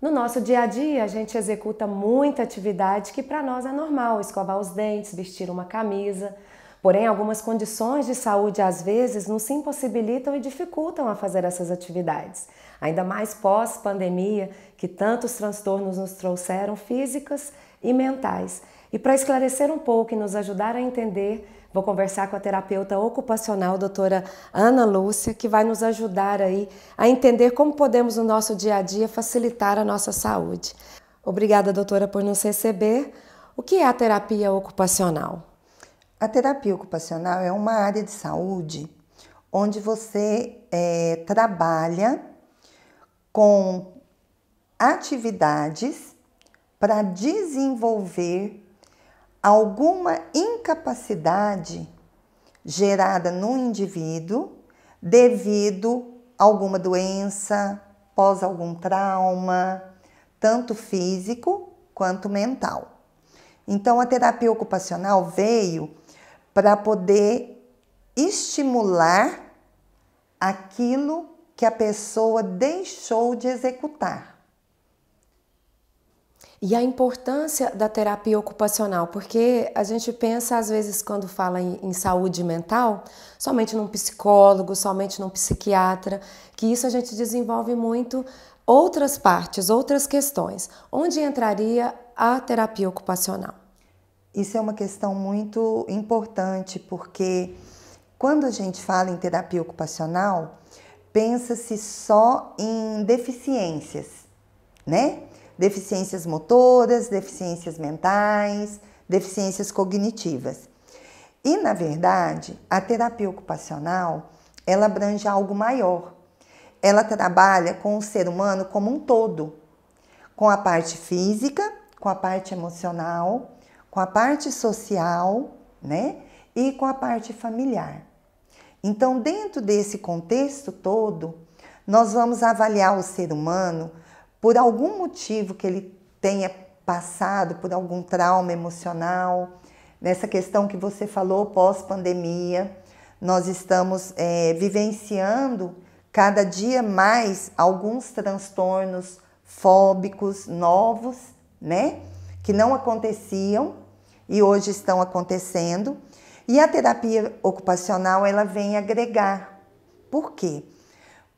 No nosso dia a dia, a gente executa muita atividade que para nós é normal, escovar os dentes, vestir uma camisa. Porém, algumas condições de saúde às vezes nos impossibilitam e dificultam a fazer essas atividades. Ainda mais pós-pandemia, que tantos transtornos nos trouxeram, físicas e mentais. E para esclarecer um pouco e nos ajudar a entender Vou conversar com a terapeuta ocupacional, doutora Ana Lúcia, que vai nos ajudar aí a entender como podemos no nosso dia a dia facilitar a nossa saúde. Obrigada, doutora, por nos receber. O que é a terapia ocupacional? A terapia ocupacional é uma área de saúde onde você é, trabalha com atividades para desenvolver alguma incapacidade gerada no indivíduo devido a alguma doença, pós algum trauma, tanto físico quanto mental. Então a terapia ocupacional veio para poder estimular aquilo que a pessoa deixou de executar e a importância da terapia ocupacional, porque a gente pensa, às vezes, quando fala em, em, saúde mental, somente num psicólogo, somente num psiquiatra, que isso a gente desenvolve muito outras partes, outras questões. Onde entraria a terapia ocupacional? Isso é uma questão muito importante, porque quando a gente fala em terapia ocupacional, pensa-se só em deficiências, né? deficiências motoras, deficiências mentais, deficiências cognitivas. E na verdade, a terapia ocupacional, ela abrange algo maior. Ela trabalha com o ser humano como um todo, com a parte física, com a parte emocional, com a parte social, né? E com a parte familiar. Então, dentro desse contexto todo, nós vamos avaliar o ser humano por algum motivo que ele tenha passado, por algum trauma emocional, nessa questão que você falou pós-pandemia, nós estamos é, vivenciando cada dia mais alguns transtornos fóbicos novos, né? Que não aconteciam e hoje estão acontecendo. E a terapia ocupacional ela vem agregar. Por quê?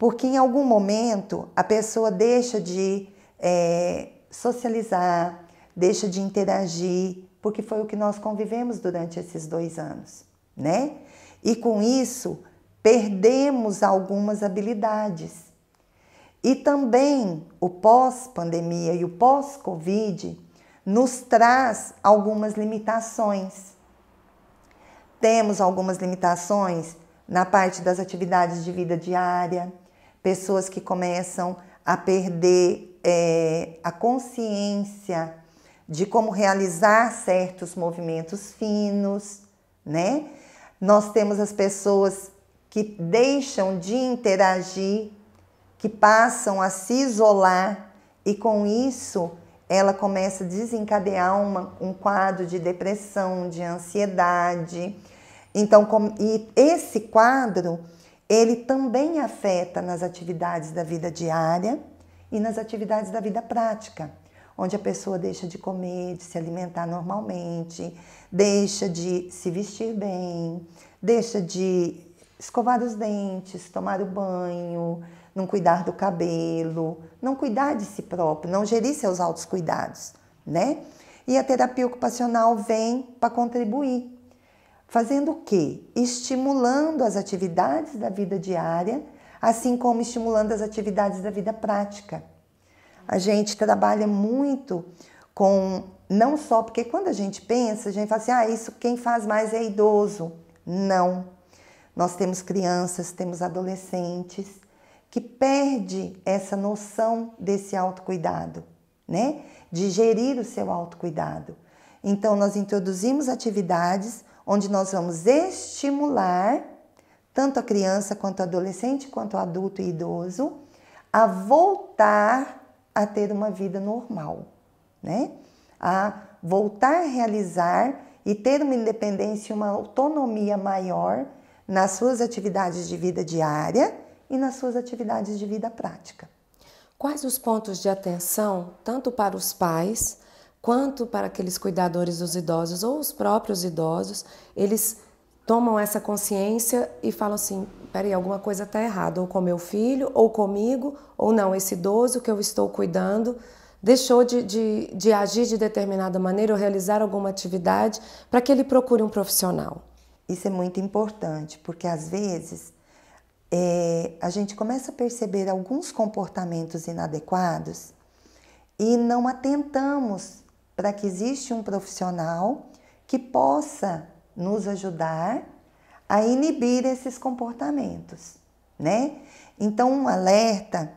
porque em algum momento a pessoa deixa de é, socializar, deixa de interagir, porque foi o que nós convivemos durante esses dois anos, né? E com isso perdemos algumas habilidades. E também o pós-pandemia e o pós-Covid nos traz algumas limitações. Temos algumas limitações na parte das atividades de vida diária, pessoas que começam a perder é, a consciência de como realizar certos movimentos finos, né? Nós temos as pessoas que deixam de interagir, que passam a se isolar e com isso ela começa a desencadear uma, um quadro de depressão, de ansiedade. Então, com, e esse quadro ele também afeta nas atividades da vida diária e nas atividades da vida prática, onde a pessoa deixa de comer, de se alimentar normalmente, deixa de se vestir bem, deixa de escovar os dentes, tomar o banho, não cuidar do cabelo, não cuidar de si próprio, não gerir seus autocuidados, né? E a terapia ocupacional vem para contribuir Fazendo o quê? Estimulando as atividades da vida diária, assim como estimulando as atividades da vida prática. A gente trabalha muito com não só porque quando a gente pensa, a gente fala assim: "Ah, isso quem faz mais é idoso". Não. Nós temos crianças, temos adolescentes que perde essa noção desse autocuidado, né? De gerir o seu autocuidado. Então nós introduzimos atividades onde nós vamos estimular tanto a criança quanto o adolescente, quanto o adulto e idoso a voltar a ter uma vida normal, né? A voltar a realizar e ter uma independência e uma autonomia maior nas suas atividades de vida diária e nas suas atividades de vida prática. Quais os pontos de atenção, tanto para os pais quanto para aqueles cuidadores dos idosos ou os próprios idosos, eles tomam essa consciência e falam assim: peraí, alguma coisa está errada, ou com meu filho, ou comigo, ou não, esse idoso que eu estou cuidando deixou de, de, de agir de determinada maneira ou realizar alguma atividade para que ele procure um profissional. Isso é muito importante, porque às vezes é, a gente começa a perceber alguns comportamentos inadequados e não atentamos para que exista um profissional que possa nos ajudar a inibir esses comportamentos, né? Então, um alerta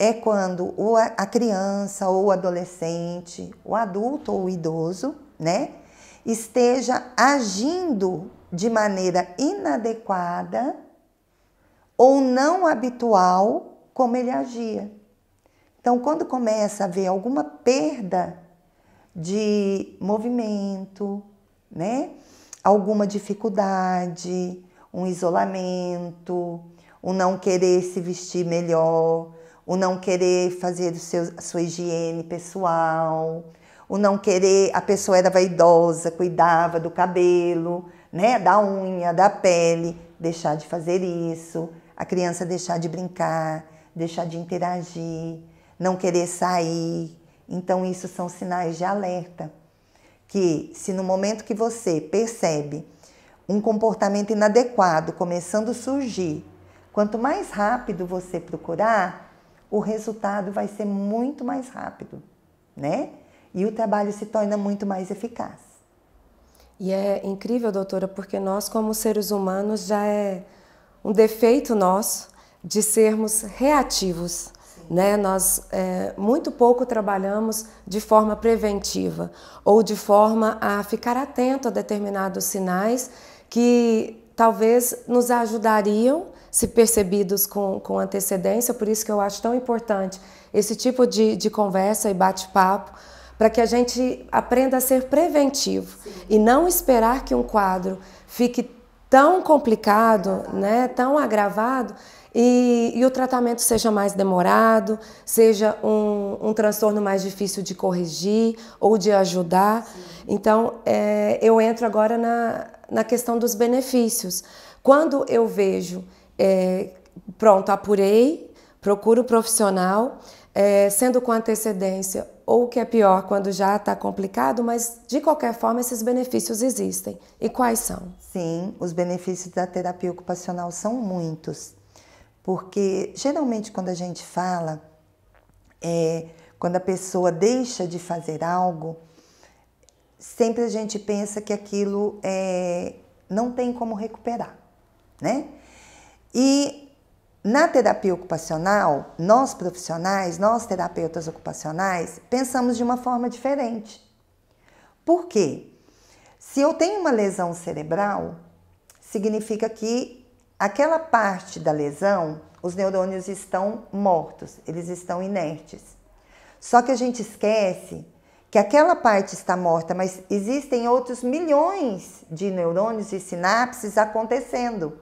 é quando a criança ou o adolescente, o adulto ou o idoso, né, esteja agindo de maneira inadequada ou não habitual como ele agia. Então, quando começa a haver alguma perda de movimento, né? Alguma dificuldade, um isolamento, o não querer se vestir melhor, o não querer fazer o seu, a sua higiene pessoal, o não querer, a pessoa era vaidosa, cuidava do cabelo, né, da unha, da pele, deixar de fazer isso, a criança deixar de brincar, deixar de interagir, não querer sair, então, isso são sinais de alerta. Que se no momento que você percebe um comportamento inadequado começando a surgir, quanto mais rápido você procurar, o resultado vai ser muito mais rápido, né? E o trabalho se torna muito mais eficaz. E é incrível, doutora, porque nós, como seres humanos, já é um defeito nosso de sermos reativos né? Nós é, muito pouco trabalhamos de forma preventiva ou de forma a ficar atento a determinados sinais que talvez nos ajudariam se percebidos com, com antecedência, por isso que eu acho tão importante esse tipo de, de conversa e bate-papo, para que a gente aprenda a ser preventivo Sim. e não esperar que um quadro fique tão complicado, né, tão agravado, e, e o tratamento seja mais demorado, seja um, um, transtorno mais difícil de corrigir ou de ajudar. Sim. Então, é, eu entro agora na, na questão dos benefícios. Quando eu vejo, é, pronto, apurei, procuro o profissional é, sendo com antecedência, ou que é pior, quando já está complicado, mas de qualquer forma esses benefícios existem. E quais são? Sim, os benefícios da terapia ocupacional são muitos, porque geralmente quando a gente fala, é, quando a pessoa deixa de fazer algo, sempre a gente pensa que aquilo é, não tem como recuperar, né? E na terapia ocupacional, nós profissionais, nós terapeutas ocupacionais, pensamos de uma forma diferente. Por quê? Se eu tenho uma lesão cerebral, significa que aquela parte da lesão, os neurônios estão mortos, eles estão inertes. Só que a gente esquece que aquela parte está morta, mas existem outros milhões de neurônios e sinapses acontecendo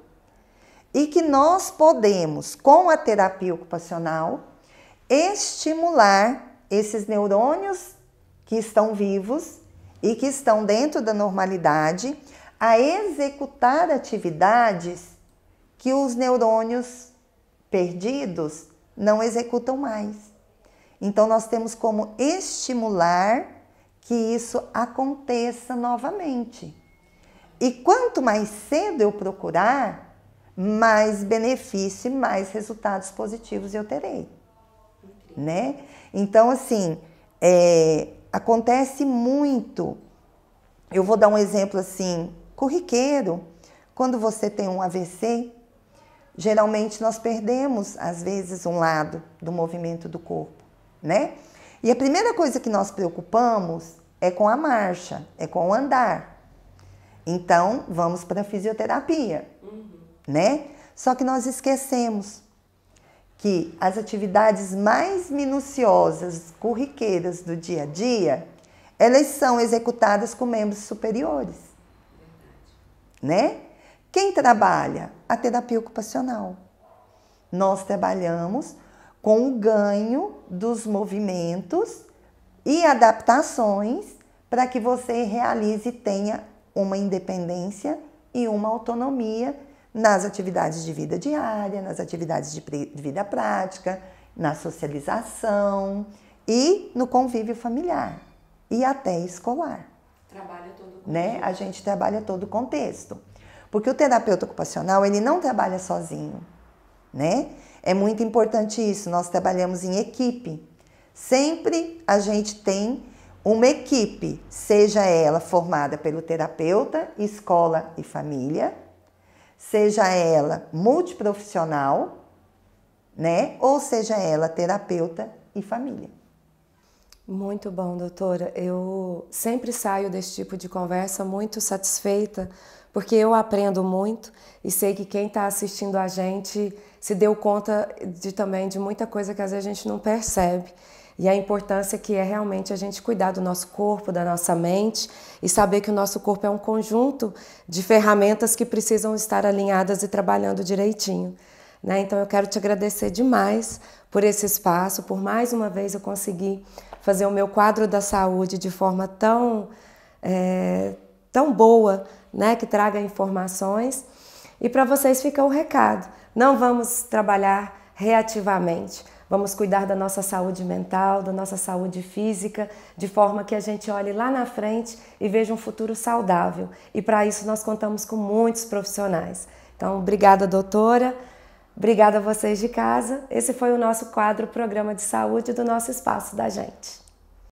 e que nós podemos, com a terapia ocupacional, estimular esses neurônios que estão vivos e que estão dentro da normalidade a executar atividades que os neurônios perdidos não executam mais. Então, nós temos como estimular que isso aconteça novamente. E quanto mais cedo eu procurar, mais benefício e mais resultados positivos eu terei. Né? Então, assim, é, acontece muito. Eu vou dar um exemplo assim, corriqueiro. Quando você tem um AVC, geralmente nós perdemos, às vezes, um lado do movimento do corpo, né? E a primeira coisa que nós preocupamos é com a marcha, é com o andar. Então, vamos para a fisioterapia. Uhum né? Só que nós esquecemos que as atividades mais minuciosas, corriqueiras do dia a dia, elas são executadas com membros superiores. Né? Quem trabalha? A terapia ocupacional. Nós trabalhamos com o ganho dos movimentos e adaptações para que você realize e tenha uma independência e uma autonomia nas atividades de vida diária, nas atividades de vida prática, na socialização e no convívio familiar e até escolar. Trabalha todo o contexto. Né? A gente trabalha todo o contexto. Porque o terapeuta ocupacional, ele não trabalha sozinho, né? É muito importante isso. Nós trabalhamos em equipe. Sempre a gente tem uma equipe, seja ela formada pelo terapeuta, escola e família, seja ela multiprofissional, né? Ou seja ela terapeuta e família. Muito bom, doutora. Eu sempre saio desse tipo de conversa muito satisfeita, porque eu aprendo muito e sei que quem está assistindo a gente se deu conta de também de muita coisa que às vezes a gente não percebe e a importância que é realmente a gente cuidar do nosso corpo, da nossa mente e saber que o nosso corpo é um conjunto de ferramentas que precisam estar alinhadas e trabalhando direitinho. Né? Então eu quero te agradecer demais por esse espaço, por mais uma vez eu conseguir fazer o meu quadro da saúde de forma tão, é, tão boa, né? que traga informações. E para vocês fica o recado: não vamos trabalhar reativamente. Vamos cuidar da nossa saúde mental, da nossa saúde física, de forma que a gente olhe lá na frente e veja um futuro saudável. E para isso nós contamos com muitos profissionais. Então, obrigada, doutora. Obrigada a vocês de casa. Esse foi o nosso quadro Programa de Saúde do nosso espaço da gente.